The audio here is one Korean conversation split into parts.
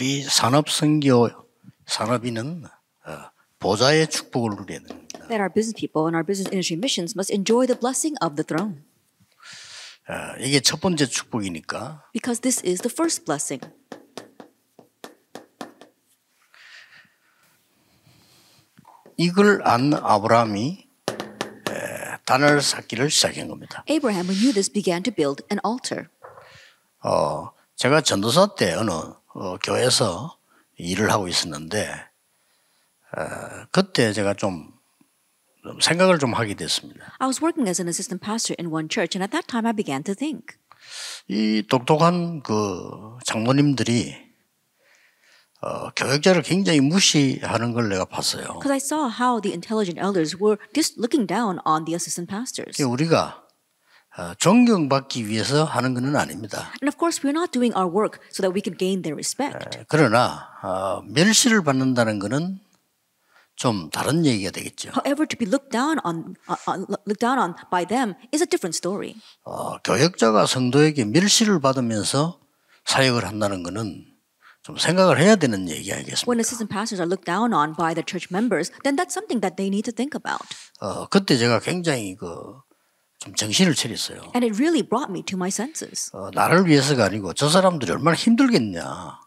우리 산업 선교 산업인은 보좌의 축복을 누리는 겁니다. That our business people and our business industry missions must enjoy the blessing of the throne. 이게 첫 번째 축복이니까. Because this is the first blessing. 이걸 안 아브라함이 단을 쌓기를 시작한 겁니다. Abraham, who knew this, began to build an altar. 어, 제가 전도사 때 어느 어, 교회에서 일을 하고 있었는데 어, 그때 제가 좀 생각을 좀 하게 됐습니다. I was working as an assistant pastor in one church, and at that time I began to think. 이 똑똑한 그 장로님들이 어, 교역자를 굉장히 무시하는 걸 내가 봤어요. Because I saw how the intelligent elders were just looking down on the assistant pastors. 우리가 존경받기 위해서 하는 것은 아닙니다. And of course, we're not doing our work so that we can gain their respect. 그러나 어, 멸시를 받는다는 것은 좀 다른 얘기가 되겠죠. However, to be looked down on, uh, looked down on by them is a different story. 어, 교역자가 성도에게 멸시를 받으면서 사역을 한다는 것은 좀 생각을 해야 되는 얘기 아니겠습니까? When assistant pastors are looked down on by the church members, then that's something that they need to think about. 어, 그때 제가 굉장히 그좀 정신을 차렸어요. And it really brought me to my senses. 어, 나를 위해서가 아니고 저 사람들이 얼마나 힘들겠냐.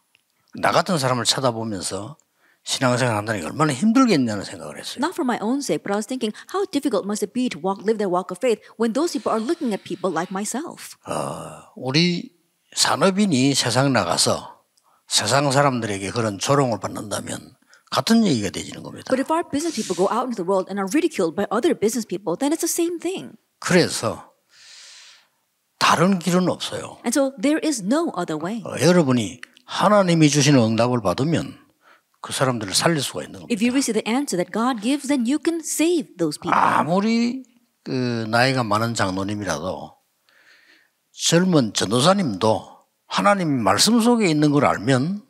나 같은 사람을 쳐다보면서 신앙생활 한다는 게 얼마나 힘들겠냐는 생각을 했어요. Not for my own sake, but I was thinking how difficult must it be to walk, live their walk of faith when those people are looking at people like myself. 어, 우리 산업인이 세상 나가서 세상 사람들에게 그런 조롱을 받는다면 같은 얘기가 되지는 겁니다. But if our business people go out into the world and are ridiculed by other business people, then it's the same thing. 그래서 다른 길은 없어요. And so there is no other way. 어, 여러분이 하나님이 주시는 응답을 받으면 그 사람들을 살릴 수가 있는 겁니다. If you receive the answer that God gives, then you can save those people. 아무리 그 나이가 많은 장로님이라도 젊은 전도사님도 하나님 말씀 속에 있는 걸 알면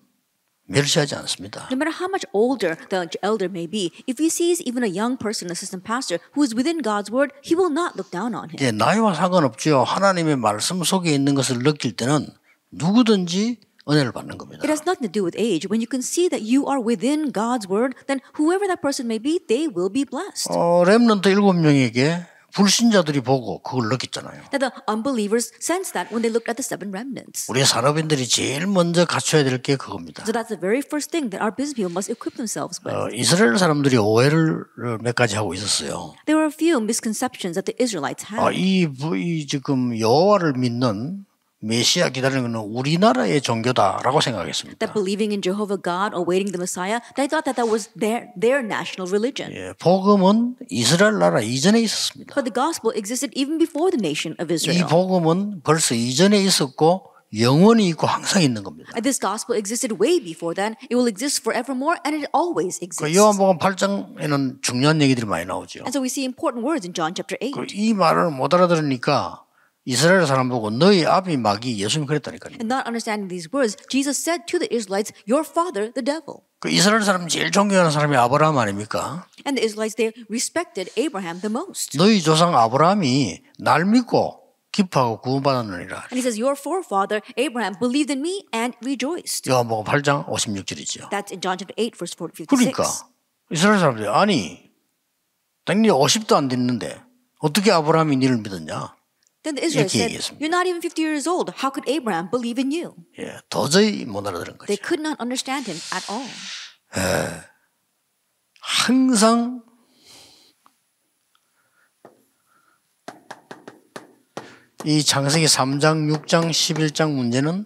멸시하지 않습니다. No matter how much older the elder may be, if he sees even a young person, assistant pastor, who is within God's word, he will not look down on him. 예, 나이와 상관없지요. 하나님의 말씀 속에 있는 것을 느낄 때는 누구든지 은혜를 받는 겁니다. It has nothing to do with age. When you can see that you are within God's word, then whoever that person may be, they will be blessed. 어, 렘넌트 일곱 명에게 불신자들이 보고 그걸 느꼈잖아요. That the unbelievers sensed that when they looked at the seven remnants. 우리 산업인들이 제일 먼저 갖춰야 될 게 그겁니다. So that's the very first thing that our business people must equip themselves with. 어, 이스라엘 사람들이 오해를 몇 가지 하고 있었어요. There were a few misconceptions that the Israelites had. 어, 이, 이 지금 여호와를 믿는 메시아 기다리는 것은 우리나라의 종교다라고 생각했습니다. That believing in Jehovah God or waiting the Messiah, they thought that that was their their national religion. 예, 복음은 이스라엘 나라 이전에 있었습니다. But the gospel existed even before the nation of Israel. 이 복음은 벌써 이전에 있었고 영원히 있고 항상 있는 겁니다. This gospel existed way before then. It will exist forevermore, and it always exists. 그 요한복음 8장에는 중요한 얘기들이 많이 나오죠. And so we see important words in John chapter 8. 그이 말을 못 알아들으니까 이스라엘 사람 보고 너희 아비 마귀 예수님 그랬다니까요. And not understanding these words, Jesus said to the Israelites, "Your father, the devil." 그 이스라엘 사람 제일 존경하는 사람이 아브라함 아닙니까? And the Israelites they respected Abraham the most. 너희 조상 아브라함이 날 믿고 기뻐하고 구원받았느니라. And he says, "Your forefather Abraham believed in me and rejoiced." 요한복음 8장 56절이죠. That's in John chapter 8 verse 46. 그러니까 이스라엘 사람들이 아니 당연히 50도 안 됐는데 어떻게 아브라함이 니를 믿었냐? Then the Israelites said, 얘기했습니다. "You're not even 50 years old. How could Abraham believe in you?" 예, 도저히 못 알아들은 거죠. They could not understand him at all. 예, 항상 이 장세기 3장, 6장, 11장 문제는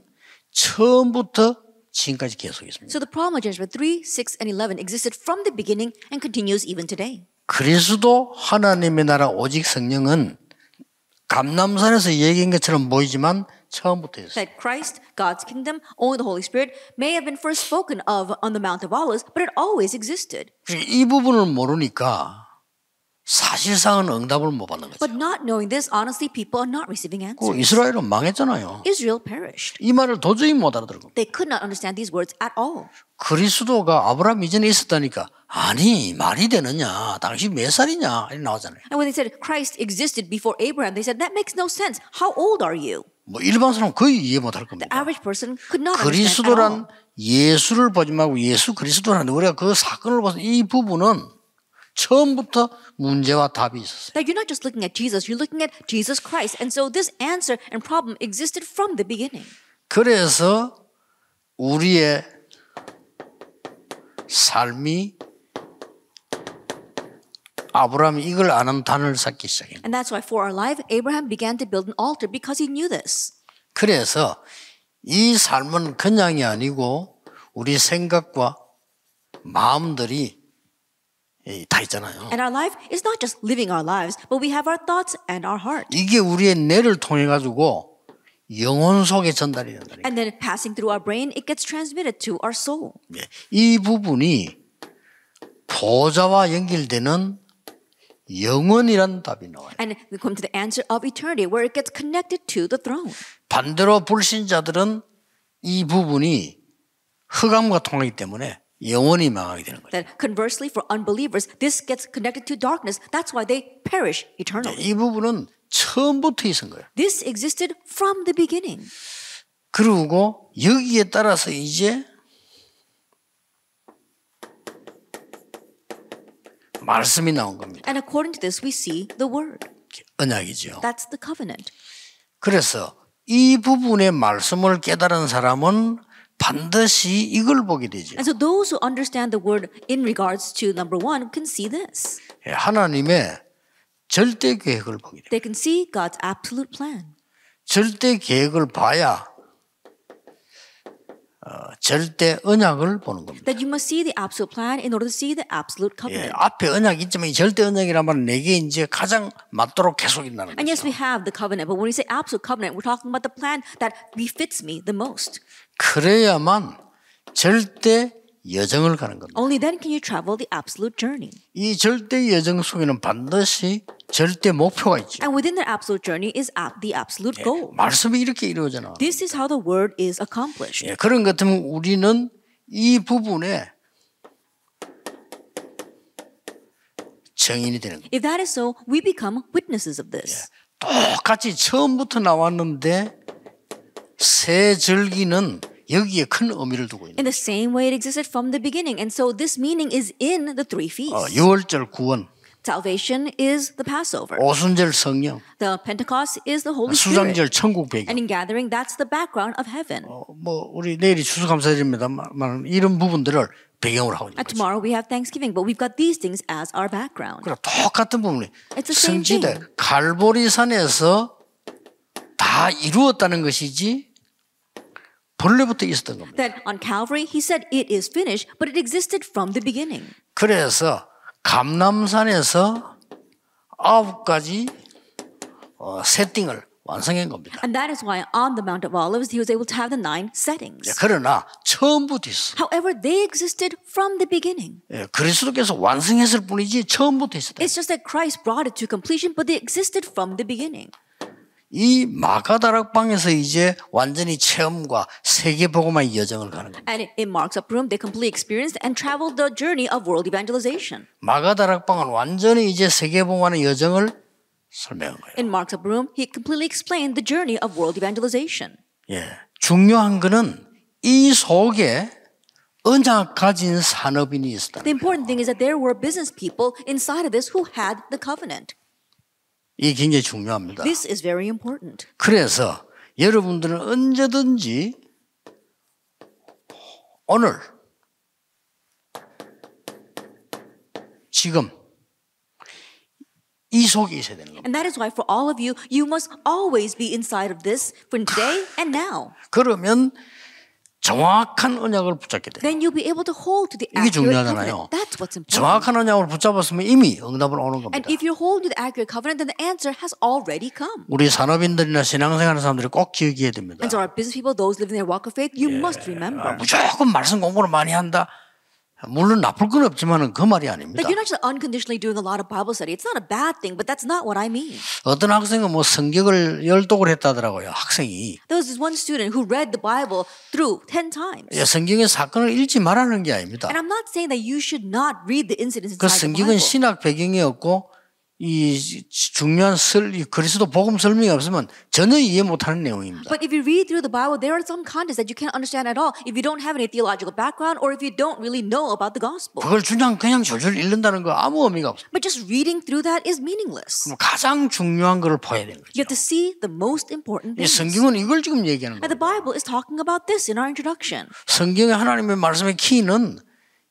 처음부터 지금까지 계속 있습니다. So the problem of Genesis 3, 6 and 11 existed from the beginning and continues even today. 그리스도 하나님의 나라 오직 성령은 감남산에서 얘기한 것처럼 보이지만 처음부터였어요. That Christ, God's kingdom, only the Holy Spirit may have been first spoken of on the Mount of Olives, but it always existed. 이 부분을 모르니까 사실상은 응답을 못 받는 거죠. But not knowing this, honestly, people are not receiving answers. 그 이스라엘은 망했잖아요. Israel perished. 이 말을 도저히 못 알아들고. They could not understand these words at all. 그리스도가 아브라함 이전에 있었다니까 아니 말이 되느냐 당신 몇 살이냐 이렇게 나오잖아요. And when they said Christ existed before Abraham, they said that makes no sense. How old are you? 뭐 일반 사람 거의 이해 못 할 겁니다. The average person could not 그리스도란 예수를 보지 말고 예수 그리스도라는 우리가 그 사건을 봐서 이 부분은 처음부터 문제와 답이 있었어요. That you're not just looking at Jesus, you're looking at Jesus Christ. And so this answer and problem existed from the beginning. 그래서 우리의 삶이 아브라함이 이걸 아는 단을 쌓기 시작해요. And that's why for our life Abraham began to build an altar because he knew this. 그래서 이 삶은 그냥이 아니고 우리 생각과 마음들이 다 있잖아요. And our life is not just living our lives, but we have our thoughts and our heart. 이게 우리의 뇌를 통해 가지고 영혼 속에 전달이 된다. And then passing through our brain, it gets transmitted to our soul. 예, 이 부분이 보좌와 연결되는 영원이란 답이 나와요. And we come to the answer of eternity, where it gets connected to the throne. 반대로 불신자들은 이 부분이 흑암과 통하기 때문에 영원히 망하게 되는 거죠. Then conversely for unbelievers, this gets connected to darkness. That's why they perish eternally. 이 부분은 처음부터 있은 거예요. This existed from the beginning. 그리고 여기에 따라서 이제 말씀이 나온 겁니다. And according to this, we see the word. 언약이죠. That's the covenant. 그래서 이 부분의 말씀을 깨달은 사람은 반드시 이걸 보게 되죠. And so those who understand the word in regards to number one can see this. 예, 하나님의 절대 계획을 보게 됩니다. They can see God's absolute plan. 절대 계획을 봐야 절대 언약을 보는 겁니다. That you must see the absolute plan in order to see the absolute covenant. 예, 앞에 언약이 있지만 이 절대 언약이란 말은 내게 이제 가장 맞도록 계속 있다는 거죠. And yes, we have the covenant, but when we say absolute covenant, we're talking about the plan that befits me the most. 그래야만 절대 여정을 가는 겁니다. Only then can you travel the absolute journey. 이 절대 여정 속에는 반드시 절대 목표가 있죠. And within the absolute journey is the absolute goal. 예, 말씀이 이렇게 이루어져나. This is how the word is accomplished. 예, 그런 것 같으면 우리는 이 부분에 증인이 되는 거예요. If that is so, we become witnesses of this. 예, 똑같이 처음부터 나왔는데 새 절기는 여기에 큰 의미를 두고 있는. In the same way it existed from the beginning, and so this meaning is in the three feasts. 어, 유월절 구원. Salvation is the Passover. 오순절 성령. The Pentecost is the Holy Spirit. 수장절 천국 배경. And in gathering, that's the background of heaven. 어, 뭐 우리 내일이 추수감사절입니다만 이런 부분들을 배경으로 하고 있는 거죠. Tomorrow we have Thanksgiving, but we've got these things as our background. 그래 똑같은 부분이 성지대 갈보리산에서 다 이루었다는 것이지 본래부터 있었던 겁니다. That on Calvary he said it is finished, but it existed from the beginning. 그래서 감람산에서 아홉 가지 어, 세팅을 완성한 겁니다. And that is why on the Mount of Olives he was able to have the nine settings. 예, 그러나 처음부터 있어. However, they existed from the beginning. 예, 그리스도께서 완성했을 뿐이지 처음부터 있었다. It's just that Christ brought it to completion, but they existed from the beginning. 이 마가다락방에서 이제 완전히 체험과 세계 복음화의 여정을 가는 겁니다. And in Mark's upper room, they completely experienced and traveled the journey of world evangelization. 마가다락방은 완전히 이제 세계 복음화의 여정을 설명한 거예요. In Mark's upper room, he completely explained the journey of world evangelization. 예, 중요한 거는 이 속에 언약 가진 산업인이 있었다. The important thing is that there were business people inside of this who had the covenant. 이게 굉장히 중요합니다. This is very important. 그래서 여러분들은 언제든지 오늘 지금 이 속에 있어야 되는 겁니다. And that is why for all of you, you must always be inside of this from today and now. 그러면 정확한 언약을 붙잡게 돼. Then you'll be able to hold to the 이게 중요하잖아요. That's what's important. 정확한 언약을 붙잡았으면 이미 응답은 오는 겁니다. And if you hold to the accurate covenant, then the answer has already come. 우리 산업인들이나 신앙생활하는 사람들이 꼭 기억해야 됩니다. And so our business people, those living their walk of faith, you 예, must remember. 아, 무조건 말씀 공부를 많이 한다. 물론 나쁠 건 없지만은 그 말이 아닙니다. Like you're not just unconditionally doing a lot of Bible study. It's not a bad thing, but that's not what I mean. 어떤 학생은 뭐 성경을 열독을 했다더라고요. 학생이. There was this one student who read the Bible through 10 times. 예, 성경의 사건을 읽지 말라는 게 아닙니다. And I'm not saying that you should not read the incidents inside the Bible. 그 성경은 신학 배경이 없고 이 중요한 설, 그리스도 복음 설명이 없으면 전혀 이해 못하는 내용입니다. But if you read through the Bible, there are some contents that you can't understand at all if you don't have any theological background or if you don't really know about the gospel. 그걸 그냥 그냥 조절 읽는다는 거 아무 의미가 없어. But just reading through that is meaningless. 그럼 가장 중요한 걸 봐야 되는 거죠. You have to see the most important things. 이 성경은 이걸 지금 얘기하는 거예요. And the Bible is talking about this in our introduction. 성경의 하나님의 말씀의 키는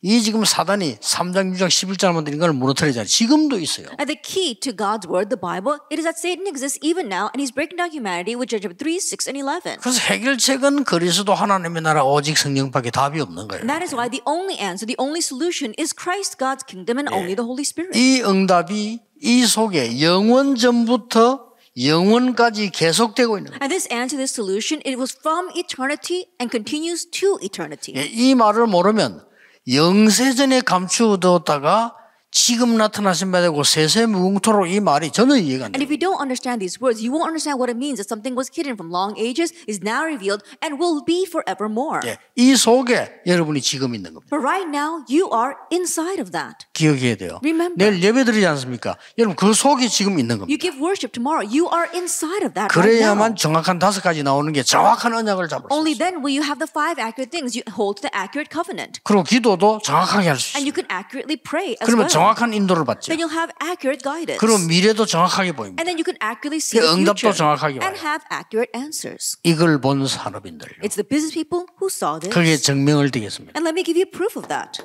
이 지금 사단이 3장 6장 11절만 드린 걸 무너뜨리잖아요. 지금도 있어요. And the key to God's word, the Bible, it is that Satan exists even now, and he's breaking down humanity with Judgment 3, 6, and 11. 그래서 해결책은 그리스도 하나님의 나라 오직 성령밖에 답이 없는 거예요. That is why the only answer, the only solution is Christ, God's kingdom, and 예. only the Holy Spirit. 이 응답이 이 속에 영원 전부터 영원까지 계속되고 있는. And this answer, this solution, it was from eternity and continues to eternity. 예, 이 말을 모르면. 영세전에 감추어두었다가 지금 나타나신 바 되고 세세 무궁토록 이 말이 저는 이해가 안 돼요. And if you don't understand these words, you won't understand what it means that something was hidden from long ages is now revealed and will be forevermore. 예, 이 속에 여러분이 지금 있는 겁니다. But right now you are inside of that. 기억해야 돼요. Remember. 내일 예배드리지 않습니까? 여러분 그 속에 지금 있는 겁니다. You give worship tomorrow. You are inside of that. 그래야만 right 정확한 다섯 가지 나오는 게 정확한 언약을 잡을 수 있어요. Only then will you have the five accurate things you hold the accurate covenant. 그리고 기도도 정확하게 할수 있어요. And you can accurately pray as 그러면 well. 정확한 인도를 받죠. Then you'll have accurate guidance. 그럼 미래도 정확하게 보입니다. And then you can accurately see the future. 응답도 정확하게 와요. And have accurate answers. 이걸 본 산업인들. It's the business people who saw this. 그게 증명을 드리겠습니다. And let me give you proof of that.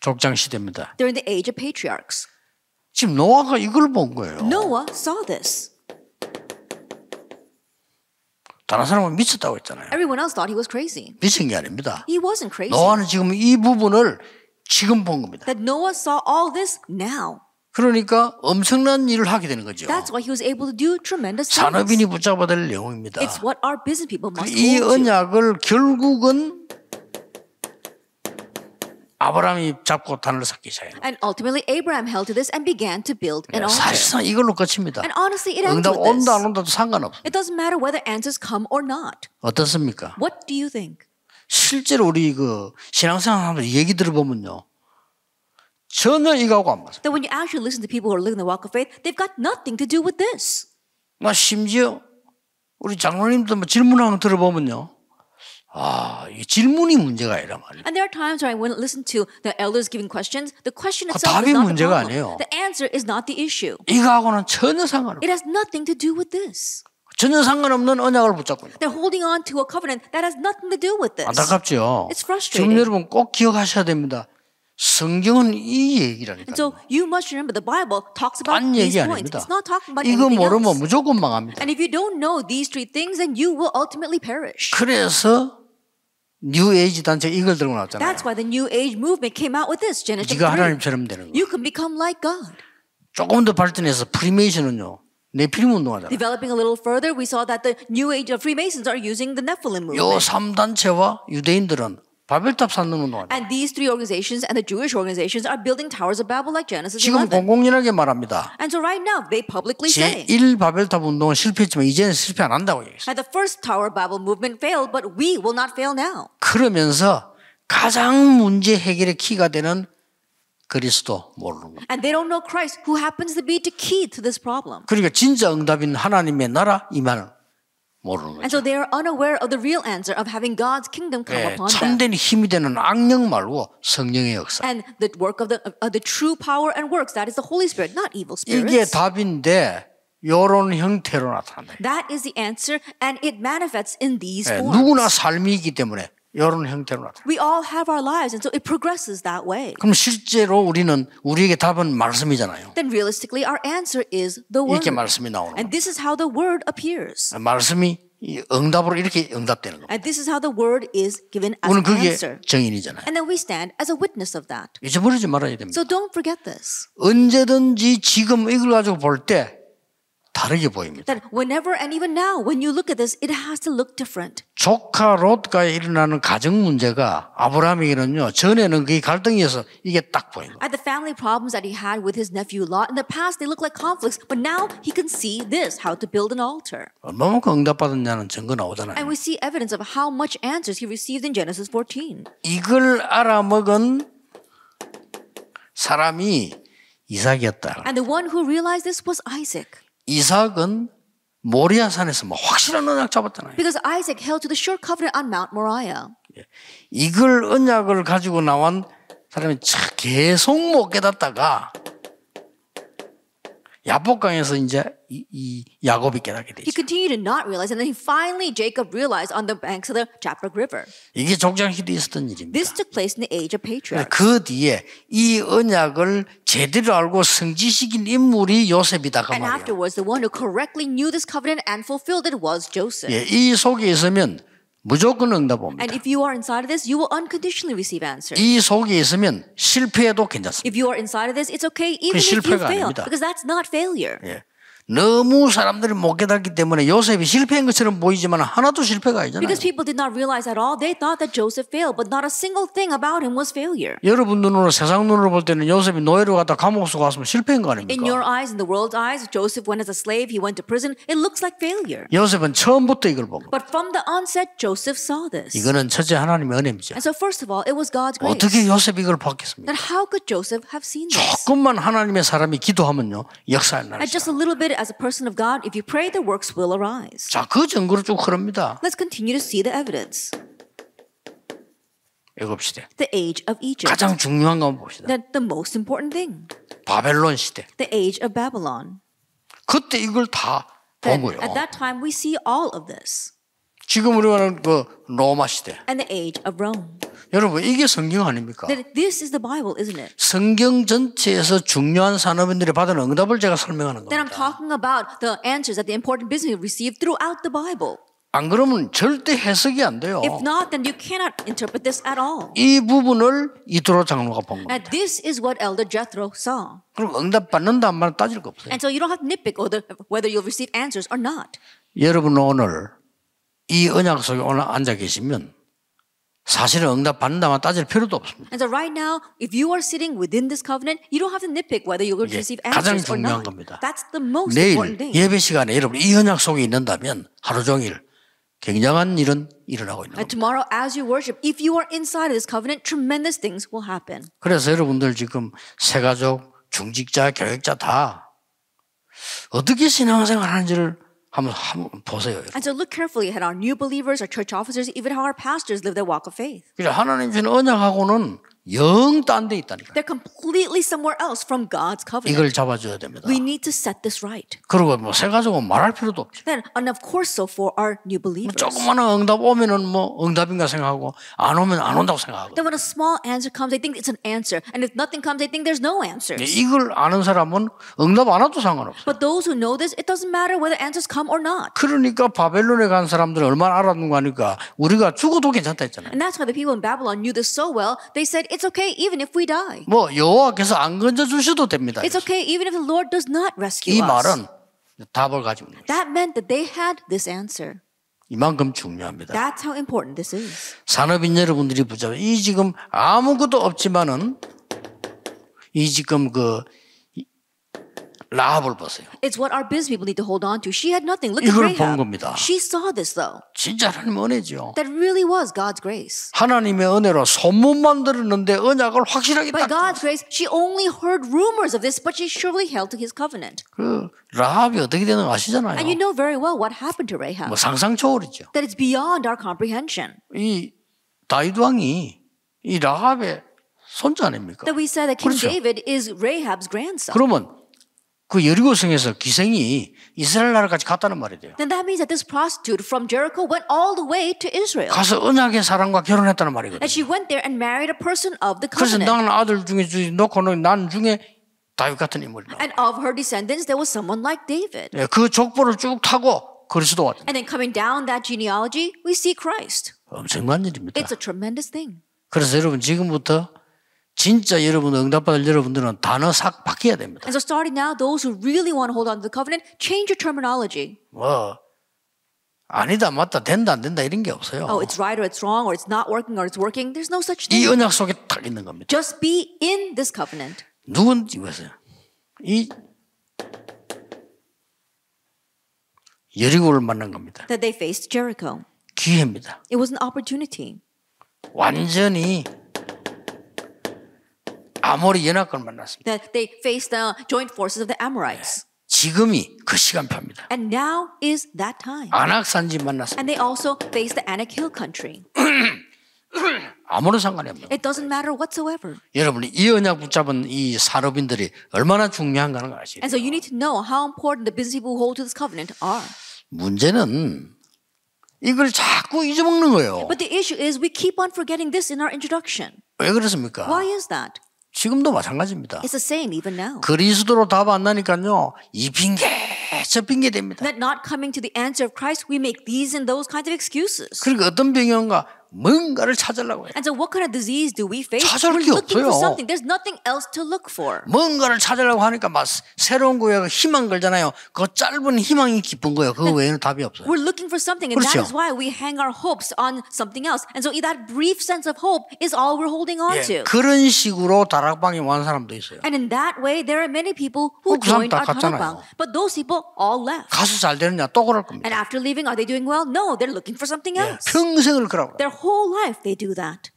족장 시대입니다. During the age of patriarchs. 지금 노아가 이걸 본 거예요. Noah saw this. 다른 사람은 미쳤다고 했잖아요. Everyone else thought he was crazy. 미친 게 아닙니다. He wasn't crazy. 노아는 지금 이 부분을 지금 본 겁니다. That Noah saw all this now. 그러니까 엄청난 일을 하게 되는 거죠. That's why he was able to do tremendous things. 산업인이 붙잡아야 될 영웅입니다. It's what our business people must hold. 이 언약을 결국은 아브라함이 잡고 단을 쌓기 시작해요. And ultimately Abraham held to this and began to build an altar. 사실상 이걸로 끝입니다. And honestly, it ends 응답 with this. 온다 안 온다도 상관없어요. It doesn't matter whether answers come or not. 어떻습니까? What do you think? 실제로 우리 그 신앙생활 하면서 얘기 들어보면요. 전혀 이거하고 안 맞아요. That when you actually listen to people who are living the walk of faith, they've got nothing to do with this. 나 심지어 우리 장로님들 뭐 질문하는 거 들어보면요. 아, 이 질문이 문제가 아니라 말이에요. And there are times where I wouldn't listen to the elders giving questions. The question itself 답이 is not the 문제가 problem. 아니에요. The answer is not the issue. 이거하고는 전혀 상관없어요. It has nothing to do with this. 전혀 상관없는 언약을 붙잡고 있는. They're holding on to a covenant that has nothing to do with this. 안타깝죠. It's frustrating. 지금 여러분 꼭 기억하셔야 됩니다. 성경은 이 얘기라니까. So you must remember the Bible talks about these points. 아닙니다. It's not talking about 이거 anything else. 모르면 무조건 망합니다. And if you don't know these three things, then you will ultimately perish. 그래서 뉴 에이지 단체 이걸 들고 나왔잖아요. That's why the new age movement came out with this genetic. 네가 하나님처럼 되는 거. You can become like God. 조금 더 발전해서 프리메이션은요. 네필림 운동하잖아요. Developing a little further, we saw that the new age of Freemasons are using the Nephilim movement. 요 3단체와 유대인들은 바벨탑 쌓는 운동하냐. And these three organizations and the Jewish organizations are building towers of Babel like Genesis 11. 지금 공공연하게 말합니다. And so right now they publicly say. 제1 바벨탑 운동은 실패했지만 이제는 실패 안 한다고 얘기했어요. And the first Tower Babel movement failed, but we will not fail now. 그러면서 가장 문제 해결의 키가 되는 그리스도 모르는 거. And they don't know Christ, who happens to be the key to this problem. 그러니까 진짜 응답인 하나님의 나라 임하는. 모르는 거죠. And so they are unaware of the real answer of having God's kingdom come 예, upon them. 참된 힘이 되는 악령 말고 성령의 역사. And the work of the uh, the true power and works that is the Holy Spirit, not evil spirits. 이게 답인데 이런 형태로 나타나요. That is the answer, and it manifests in these 예, forms. 누구나 삶이기 때문에 이런 형태로 나타나. We all have our lives, and so it progresses that way. 그럼 실제로 우리는 우리에게 답은 말씀이잖아요. Then realistically, our answer is the word. 이렇게 말씀이 나오는. And this is how the word appears. 말씀이 응답으로 이렇게 응답되는 겁니다. And this is how the word is given as 오늘 그게 answer. 증인이잖아요. And then we stand as a witness of that. 잊어버리지 말아야 됩니다. So don't forget this. 언제든지 지금 이걸 가지고 볼때 다르게 보입니다. That whenever and even now when you look at this, it has to look different. 조카 롯가에 일어나는 가정 문제가 아브라함에게는요 전에는 그 갈등이어서 이게 딱 보입니다. At the family problems that he had with his nephew Lot in the past, they look like conflicts, but now he can see this how to build an altar. 얼마만큼 응답받았냐는 증거 나오잖아요. And we see evidence of how much answers he received in Genesis 14. 이걸 알아먹은 사람이 이삭이었다. And the one who realized this was Isaac. 이삭은 모리아 산에서 뭐 확실한 언약 잡았잖아요. Because Isaac held to the sure covenant on Mount Moriah. 이걸 언약을 가지고 나온 사람이 계속 못 깨닫다가 야복강에서 이제 이, 이 야곱이 깨닫게 되죠. He continued to not realize, and then he finally Jacob realized on the banks of the Jabbok River. 이게 종장시대에 있었던 일입니다. This took place in the age of patriarchs. 그 뒤에 이 언약을 제대로 알고 성지식인 인물이 요셉이다 그 말이에요. And afterwards, the one who correctly knew this covenant and fulfilled it was Joseph. 예, 이 속에 있으면 무조건 And if you are inside of this, you will unconditionally receive answers. 이 속에 있으면 실패해도 괜찮습니다. If you are inside of this, it's okay even if you fail, 아닙니다. because that's not failure. 예. 너무 사람들이 못 깨닫기 때문에 요셉이 실패한 것처럼 보이지만 하나도 실패가 아니잖아요. Because people did not realize at all, they thought that Joseph failed, but not a single thing about him was failure. 여러분 눈으로 세상 눈으로 볼 때는 요셉이 노예로 갔다 감옥 속에 갔으면 실패한 거 아닙니까? In your eyes, in the world's eyes, Joseph went as a slave, he went to prison. It looks like failure. 요셉은 처음부터 이걸 보고. But from the onset, Joseph saw this. 이거는 첫째 하나님의 은혜입니다. And so first of all, it was God's grace. 어떻게 요셉이 이걸 봤겠습니까? Then how could Joseph have seen this? 조금만 하나님의 사람이 기도하면요 역사에 나옵니다. Just a little bit. as a person of God, if you pray, the works will arise. 자, 그 증거로 쭉 흐릅니다. Let's continue to see the evidence. 애굽 시대. The age of Egypt. 가장 중요한 건 봅시다. The, the most important thing. 바벨론 시대. The age of Babylon. 그때 이걸 다 보고요. At that time we see all of this. 지금 우리가 하는 그 로마 시대. And the age of Rome. 여러분 이게 성경 아닙니까? This is the Bible, isn't it? 성경 전체에서 중요한 산업인들이 받은 응답을 제가 설명하는 겁니다. That I'm talking about the answers that the important business received throughout the Bible. 안 그러면 절대 해석이 안 돼요. If not, then you cannot interpret this at all. 이 부분을 이드로 장로가 본 겁니다. And this is what Elder Jethro saw. 그럼 응답 받는다 안 받는다 따질 거 없어요. And so you don't have to nitpick whether you'll receive answers or not. 여러분 오늘 이 언약 속에 오늘 앉아 계시면 사실은 응답 받는다만 따질 필요도 없습니다. And so right now, if you are sitting within this covenant, you don't have to nitpick whether you're going to receive answers or not. 가장 중요한 겁니다. That's the most important thing. 내일 예배 시간에 여러분 이 언약 속에 있는다면 하루 종일 굉장한 일은 일어나고 있는 겁니다. Tomorrow, as you worship, if you are inside this covenant, tremendous things will happen. 그래서 여러분들 지금 새가족, 중직자, 교역자 다 어떻게 신앙생활 하는지를 한번 한번 보세요. 여러분. And so look carefully at our new believers, our church officers, even how our pastors live their walk of faith. 그래 하나님 주신 언약하고는 영딴데 있다니까. They're completely somewhere else from God's covenant. 이걸 잡아줘야 됩니다. We need to set this right. 그리고 뭐새 가족은 말할 필요도 없죠. Then, and of course, so for our new believers. 조그마한 응답 오면은 뭐 응답인가 생각하고 안 오면 안 온다고 생각하고. Then when a small answer comes, they think it's an answer, and if nothing comes, they think there's no answers. 이걸 아는 사람은 응답 안 와도 상관없어. But those who know this, it doesn't matter whether answers come or not. 그러니까 바벨론에 간 사람들은 얼마나 알았는가 하니까 우리가 죽어도 괜찮다 했잖아요. And that's why the people in Babylon knew this so well. They said it's okay even if we die. 뭐 여호와께서 안 건져 주셔도 됩니다. It's okay even if the Lord does not rescue 이 us. 이 말은 답을 가지고 있는 거죠. That meant that they had this answer. 이만큼 중요합니다. That's how important this is. 산업인 여러분들이 보자. 이 지금 아무것도 없지만은 이 지금 그 라합을 보세요. It's what our business people need to hold on to. She had nothing. Look at 이걸 본 Rahab. 겁니다. She saw this though. 진짜 하나님 은혜죠. That really was God's grace. 하나님의 은혜로 소문만 들었는데 언약을 확실하게 By 딱. God's grace, she only heard rumors of this, but she surely held to His covenant. 그 라합이 어떻게 되는 거 아시잖아요. And you know very well what happened to Rahab. 뭐 상상 초월이죠. That it's beyond our comprehension. 이 다윗 왕이 이 라합의 손자 아닙니까? That we said that King 그렇죠. David is Rahab's grandson. 그러면 그 여리고성에서 기생이 이스라엘 나라까지 갔다는 말이에요. Then that means that this prostitute from Jericho went all the way to Israel. 가서 언약의 사람과 결혼했다는 말이거든요. And she went there and married a person of the covenant. 그래서 나는 아들 중에 놓고는 난 중에 다윗 같은 인물이 나와. And of her descendants there was someone like David. 예, 그 족보를 쭉 타고 그리스도 왔다. And then coming down that genealogy we see Christ. 엄청난 일입니다. It's a tremendous thing. 그래서 여러분 지금부터 진짜 여러분 응답받을 여러분들은 단어 싹 바뀌어야 됩니다. And so starting now, those who really want to hold on to the covenant, change your terminology. 뭐 아니다 맞다 된다 안 된다 이런 게 없어요. Oh, it's right or it's wrong or it's not working or it's working. There's no such thing. 이 언약 속에 딱 있는 겁니다. Just be in this covenant. 누군 이거세요? 이 여리고를 만난 겁니다. That they faced Jericho. 기회입니다. It was an opportunity. 완전히 음. 아모리 연합군을 만났습니다. That they faced the joint forces of the Amorites. 지금이 그 시간표입니다. And now is that time. 안악산지 만났습니다. And they also faced the Anak Hill country. 아무런 상관이 없는 It doesn't matter whatsoever. 여러분이 이 언약 붙잡은 이 사업인들이 얼마나 중요한가는 아시죠? And so you need to know how important the business people who hold to this covenant are. 문제는 이걸 자꾸 잊어먹는 거예요. But the issue is we keep on forgetting this in our introduction. 왜 그렇습니까? Why is that? 지금도 마찬가지입니다. It's the same even now. 그리스도로 답 안 나니까요. 이 핑계 저 핑계 됩니다. That not coming to the answer of Christ, we make these and those kinds of excuses. 그러니까 어떤 병이온가 뭔가를 찾으려고 And so what kind of disease do we face? we We're looking 없어요. for something. There's nothing else to look for. 뭔가를 찾으려고 하니까 막 새로운 구약 희망 걸잖아요. 그 짧은 희망이 기쁜 거예요. 그거 외에는 답이 없어요. We're looking for something, and 그렇죠. that is why we hang our hopes on something else. And so that brief sense of hope is all we're holding on 예, to. 그런 식으로 다락방에 온 사람도 있어요. And in that way, there are many people who 그 joined our 갔잖아요. but those people all left. 가서 잘 되느냐 또 그럴 겁니다. And after leaving, are they doing well? No, they're looking for something else. 평생을 그러고. whole life they do that.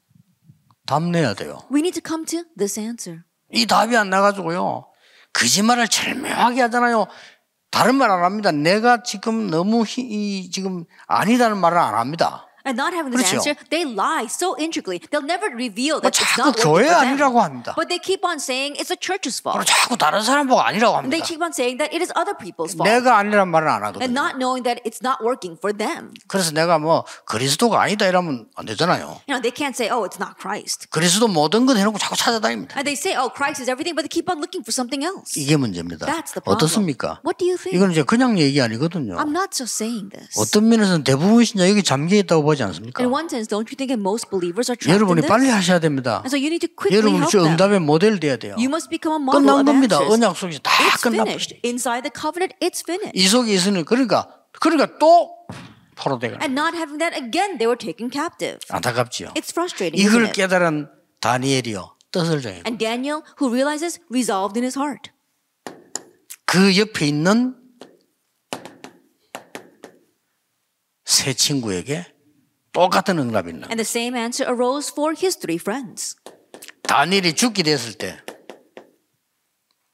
답 내야 돼요. We need to come to this answer. 이 답이 안 나가지고요. 거짓말을 절묘하게 하잖아요. 다른 말안 합니다. 내가 지금 너무 히, 지금 아니다는 말을 안 합니다. And not having this 그렇죠. answer, they lie so intricately. They'll never reveal that it's 자꾸 not 교회 working for them. 아니라고 합니다. But they keep on saying it's the church's fault. 그리고 자꾸 다른 사람 보고 아니라고 And they 합니다. keep on saying that it is other people's fault. 내가 아니란 말은 안 And 하거든요. not knowing that it's not working for them. 그래서 내가 뭐 그리스도가 아니다 이러면 안 되잖아요. You know, they can't say, oh, it's not Christ. 그리스도 모든 건 해놓고 자꾸 찾아다닙니다. And they say, oh, Christ is everything, but they keep on looking for something else. 이게 문제입니다. That's the problem. 어떻습니까? What do you think? 이건 이제 그냥 얘기 아니거든요. I'm not just saying this. 어떤 면에서는 대부분 신자 여기 잠겨 있다고 보지 나오지 않습니까? In one sense, don't you think that most believers are trapped 여러분이 in this? 빨리 하셔야 됩니다. And so you need to quickly 여러분이 help 주 them. 응답의 모델 돼야 돼요. You must become a model 끝난 of 겁니다. answers. 언약 속에서 다 It's 끝납니다. finished. Inside the covenant, it's finished. 이 속에 있으니 그러니까 그러니까 또 포로되가 And not having that again, they were taken captive. 안타깝지요. It's frustrating. 이걸 isn't it? 깨달은 다니엘이요 뜻을 정해. And Daniel, who realizes, resolved in his heart. 그 옆에 있는 세 친구에게 똑같은 응답입니다. And the same answer arose for his three friends. 다니엘이 죽게 됐을 때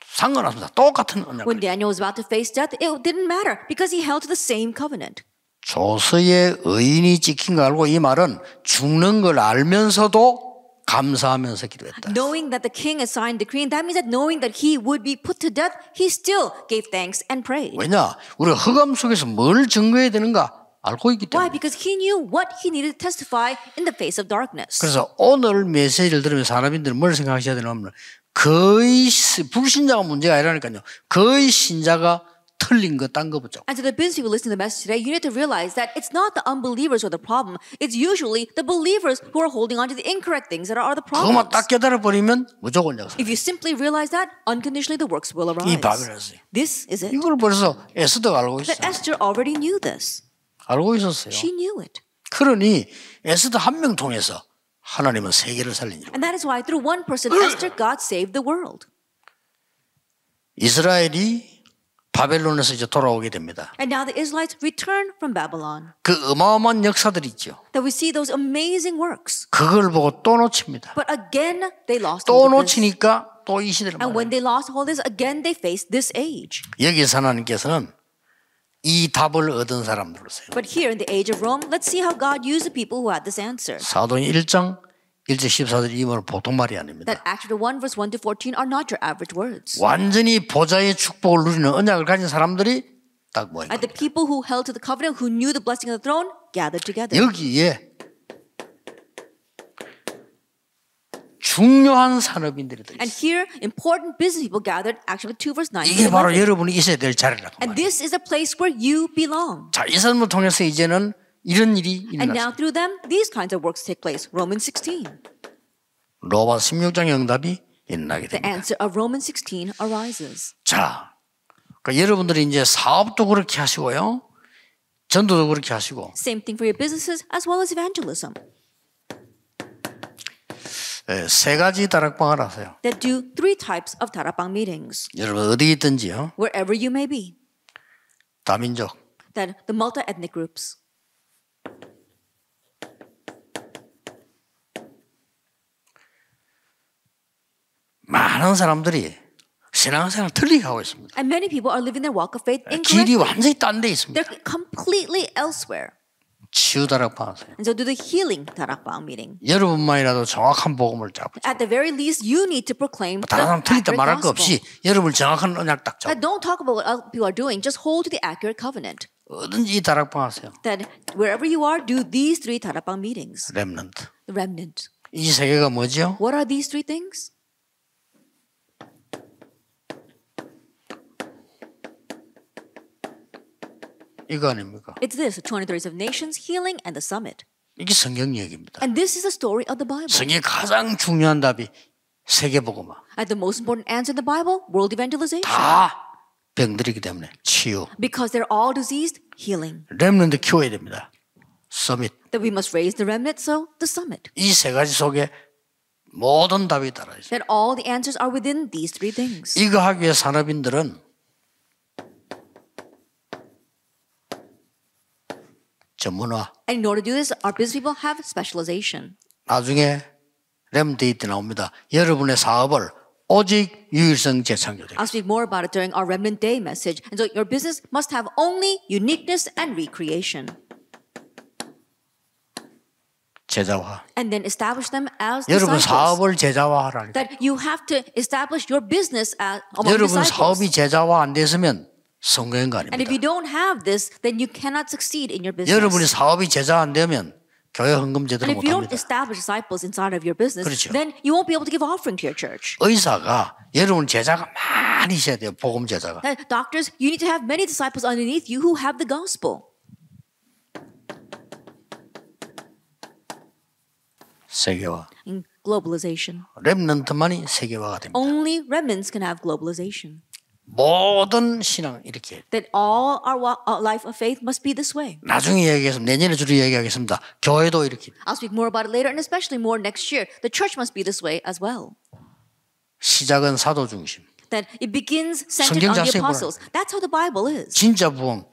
상관없습니다. 똑같은 언약. When Daniel was about to face death, it didn't matter because he held to the same covenant. 조서의 의인이 찍힌 걸 알고 이 말은 죽는 걸 알면서도 감사하면서 기도했다. Knowing that the king assigned decree, that means that knowing that he would be put to death, he still gave thanks and prayed. 왜냐? 우리가 흑암 속에서 뭘 증거해야 되는가? 알고 있기 때문에. Why? Because he knew what he needed to testify in the face of darkness. 그래서 오늘 메시지를 들으면 사람들은 뭘 생각하셔야 되냐면 거의 불신자가 문제가 아니라니까요. 거의 신자가 틀린 거딴거 보죠. And to the business people listening to the message today, you need to realize that it's not the unbelievers who are the problem. It's usually the believers who are holding on to the incorrect things that are the problem. 그만 딱 깨달아 버리면 무조건 역사. If you simply realize that, unconditionally the works will arise. 이 바벨론이. This is it. 이걸 벌써 에스더가 알고 있어. But Esther already knew this. 알고 있었어요. She knew it. 그러니 에스더 한 명 통해서 하나님은 세계를 살린 줄. And that is why through one person Esther God saved the world. 이스라엘이 바벨론에서 이제 돌아오게 됩니다. And now the Israelites return from Babylon. 그 어마어마한 역사들이 있죠. That we see those amazing works. 그걸 보고 또 놓칩니다. But again they lost. 또 놓치니까 또이 시대를. And when they lost all this, again they faced this age. 여기서 하나님께서는 이 답을 얻은 사람들로서요. But here in the age of Rome, let's see how God used the people who had this answer. 사도행 1장 1절 14절 이 말은 보통 말이 아닙니다. That Acts 1 verse 1 to 14 are not your average words. 완전히 보좌의 축복을 누리는 언약을 가진 사람들이 딱 모인 겁니다. And the people who held to the covenant, who knew the blessing of the throne, gathered together. 여기에 중요한 산업인들이들. And here important business people gathered actually 2 verse 9. 이게 바로 여러분이 있어야 될 자리라고. And this is a place where you belong. 자, 이 삶을 통해서 이제는 이런 일이 일어났습니다. And now through them these kinds of works take place. Romans 16. 로마 16장의 응답이 일어나게 됩니다. The answer of Romans 16 arises. 자, 그러니까 여러분들이 이제 사업도 그렇게 하시고요. 전도도 그렇게 하시고. Same thing for your businesses as well as evangelism. 세 가지 다락방을 하세요. That do three types of 다락방 meetings. 여러분 어디 있든지요. Wherever you may be. 다민족. That the multi-ethnic groups. 많은 사람들이 신앙생활 틀리게 하고 있습니다. And many people are living their walk of faith incorrectly. 길이 완전히 데 있습니다. They're completely elsewhere. 치유 다락방 하세요. And so do the healing 다락방 meeting. 여러분만이라도 정확한 복음을 잡고. At the very least, you need to proclaim. 다른 사람 틀리다 말할 거 없이 여러분 정확한 언약 딱 잡. Don't talk about what other people are doing. Just hold to the accurate covenant. 어든지 다락방 하세요. That wherever you are, do these three 다락방 meetings. Remnant. Remnant. 이세 개가 뭐죠? What are these three things? 이거 아닙니까? It's this, 23 of Nations, healing and the summit. 이게 성경 얘기입니다. And this is the story of the Bible. 성경의 가장 중요한 답이 세계복음화. And the most important answer in the Bible, world evangelization. 다 병들이기 때문에 치유. Because they're all diseased, healing. 렘넌트 키워야 됩니다. 서밋. That we must raise the remnant, so the summit. 이세 가지 속에 모든 답이 따라 있어요. That all the answers are within these three things. 이거 하기 위해 산업인들은 전문화. And in order to do this, our business people have specialization. 나중에 렘데이트 나옵니다. 여러분의 사업을 오직 유일성 재창조되. I'll speak more about it during our Remnant Day message. And so your business must have only uniqueness and recreation. 제자화. And then establish them as 여러분 disciples. 사업을 제자화하라. That you have to establish your business as among 여러분 disciples. 사업이 제자화 안 됐으면 성공한 거 아닙니다. And if you don't have this, then you cannot succeed in your business. 여러분이 사업이 제자 안 되면 교회 헌금 제대로 못 And if you don't establish disciples inside of your business, 그렇죠. then you won't be able to give offering to your church. 의사가 여러분 제자가 많이 있어야 돼요. 복음 제자가. And uh, doctors, you need to have many disciples underneath you who have the gospel. 세계화. Globalization. 렘넌트만이 세계화가 됩니다. Only remnants can have globalization. 모든 신앙 이렇게. That all our life of faith must be this way. 나중에 얘기하겠습니다. 내년에 주로 얘기하겠습니다. 교회도 이렇게. I'll speak more about it later, and especially more next year. The church must be this way as well. 시작은 사도 중심. That it begins centered on the apostles. That's how the Bible is. 진짜 부흥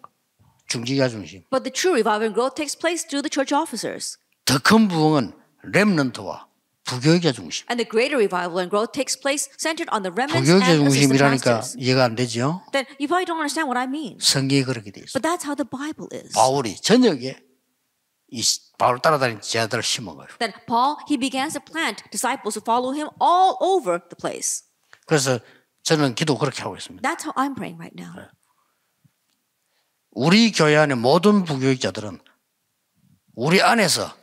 중지가 중심. But the true revival and growth takes place through the church officers. 더큰 부흥은 렘넌트와 부교육의 중심. And the greater revival and growth takes place centered on the remnants and the 중심이라니까 이해가 안 되죠. Then you probably don't understand what I mean. 성경이 그렇게 돼 있어. But that's how the Bible is. 바울이 저녁에 이 바울 따라다니는 제자들을 심어가요. Then Paul he began to plant disciples who follow him all over the place. 그래서 저는 기도 그렇게 하고 있습니다. That's how I'm praying right now. 우리 교회 안의 모든 부교육자들은 우리 안에서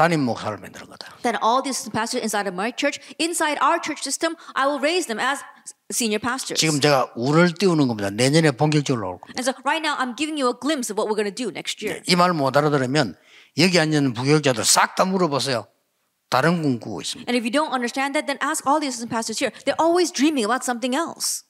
담임 목사를 만드는 거다. That all these pastors inside of my church, inside our church system, I will raise them as senior pastors. 지금 제가 운을 띄우는 겁니다. 내년에 본격적으로 올 겁니다. And so right now I'm giving you a glimpse of what we're going to do next year. 이말못 알아들으면 여기 앉은 부교육자들 싹 다 물어보세요. 다른 꿈꾸고 있습니다. And if you don't understand that, then ask all the assistant pastors here. They're always dreaming about something else.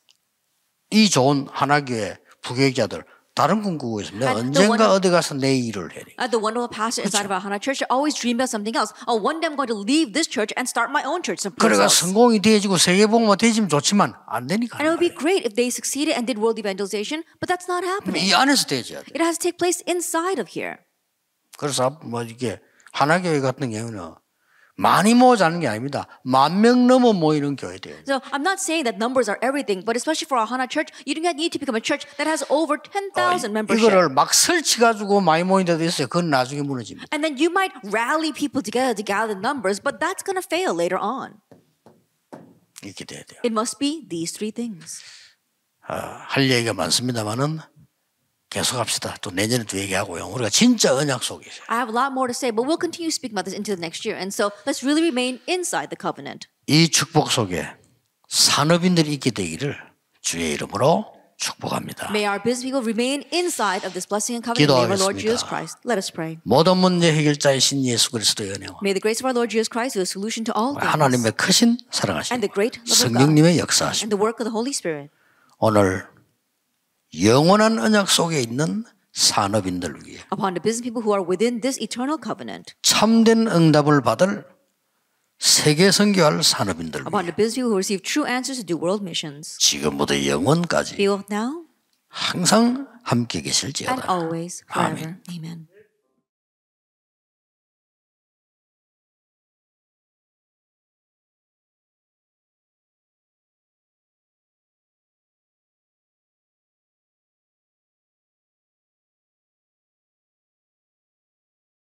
이 좋은 하나교회 부교육자들 다른 꿈꾸고 있습니다. 언젠가 어디 가서 내 일을 해. Uh, the wonderful passage inside of our Hana Church always dream about something else. Oh, one day I'm going to leave this church and start my own church someplace. 그래가 성공이 돼지고 세계 복음화 되지면 좋지만 안 되니까. And it would be great if they succeeded and did world evangelization, but that's not happening. 이 안에서 돼야 돼. It has to take place inside of here. 그래서 뭐 이게 하나교회 같은 경우는 많이 모자는 게 아닙니다. 만 명 넘어 모이는 교회들. So I'm not saying that numbers are everything, but especially for our Hana Church, you do not need to become a church that has over 10,000 membership. 이거를 막 설치 가지고 많이 모인 데도 있어요. 그건 나중에 무너집니다. And then you might rally people together to gather numbers, but that's going to fail later on. 이렇게 돼야 돼요. It must be these three things. 아, 할 얘기가 많습니다만은 계속합시다. 또 내년에 또 얘기하고요. 우리가 진짜 언약 속이세요. I have a lot more to say, but we'll continue speaking about this into the next year. And so let's really remain inside the covenant. 이 축복 속에 산업인들이 있게 되기를 주의 이름으로 축복합니다. May our business people remain inside of this blessing and covenant name of our Lord Jesus Christ. Let us pray. 모든 문제 해결자이신 예수 그리스도의 은혜와 May the grace of our Lord Jesus Christ be the solution to all things. 하나님의 크신 사랑하심, 성령님의 역사하심, and the work of the Holy Spirit. 오늘 영원한 언약 속에 있는 산업인들 위해 upon the business people who are within this eternal covenant 참된 응답을 받을 세계 선교할 산업인들 upon the business people who receive true answers to do world missions 지금부터 영원까지 till now 항상 함께 계실지어다. 아멘.